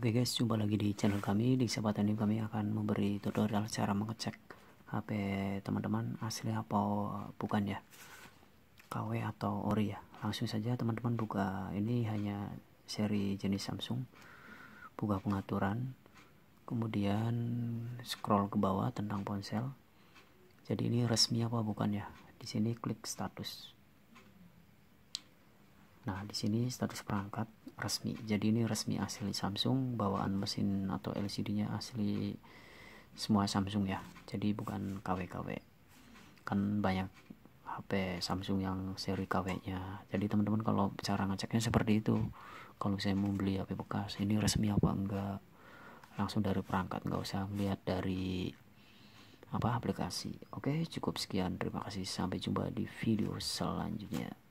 Oke guys, jumpa lagi di channel kami. Di kesempatan ini kami akan memberi tutorial cara mengecek HP teman-teman asli apa bukan ya. KW atau ORI ya. Langsung saja teman-teman buka ini hanya seri jenis Samsung. Buka pengaturan. Kemudian scroll ke bawah tentang ponsel. Jadi ini resmi apa bukan ya. Di sini klik status. Nah, di sini status perangkat resmi. Jadi ini resmi asli Samsung, bawaan mesin atau LCD-nya asli semua Samsung ya. Jadi bukan KW-KW. Kan banyak HP Samsung yang seri KW-nya. Jadi teman-teman kalau cara ngeceknya seperti itu. Kalau saya mau beli HP bekas, ini resmi apa enggak? Langsung dari perangkat, enggak usah lihat dari apa aplikasi. Oke, cukup sekian. Terima kasih. Sampai jumpa di video selanjutnya.